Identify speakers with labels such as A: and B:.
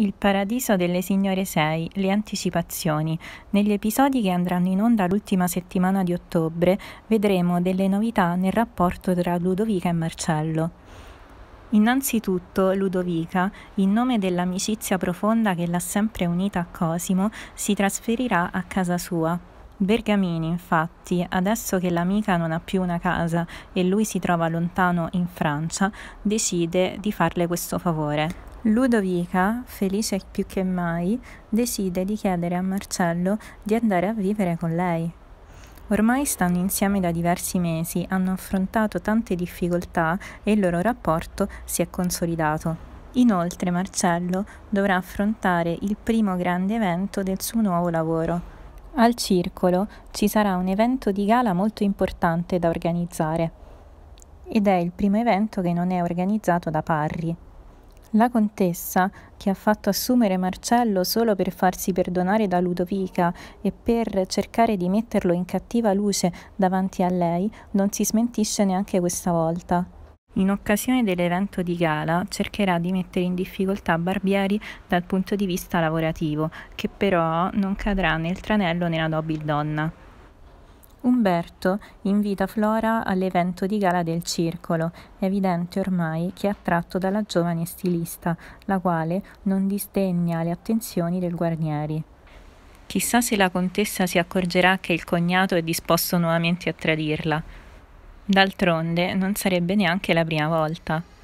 A: Il paradiso delle signore 6, le anticipazioni. Negli episodi che andranno in onda l'ultima settimana di ottobre vedremo delle novità nel rapporto tra Ludovica e Marcello. Innanzitutto Ludovica, in nome dell'amicizia profonda che l'ha sempre unita a Cosimo, si trasferirà a casa sua. Bergamini, infatti, adesso che l'amica non ha più una casa e lui si trova lontano in Francia, decide di farle questo favore. Ludovica, felice più che mai, decide di chiedere a Marcello di andare a vivere con lei. Ormai stanno insieme da diversi mesi, hanno affrontato tante difficoltà e il loro rapporto si è consolidato. Inoltre Marcello dovrà affrontare il primo grande evento del suo nuovo lavoro. Al circolo ci sarà un evento di gala molto importante da organizzare ed è il primo evento che non è organizzato da Parri, la contessa, che ha fatto assumere Marcello solo per farsi perdonare da Ludovica e per cercare di metterlo in cattiva luce davanti a lei, non si smentisce neanche questa volta. In occasione dell'evento di gala cercherà di mettere in difficoltà Barbieri dal punto di vista lavorativo, che però non cadrà nel tranello nella nobildonna. Umberto invita Flora all'evento di gala del circolo, evidente ormai che è attratto dalla giovane stilista, la quale non disdegna le attenzioni del Guarnieri. Chissà se la contessa si accorgerà che il cognato è disposto nuovamente a tradirla. D'altronde non sarebbe neanche la prima volta.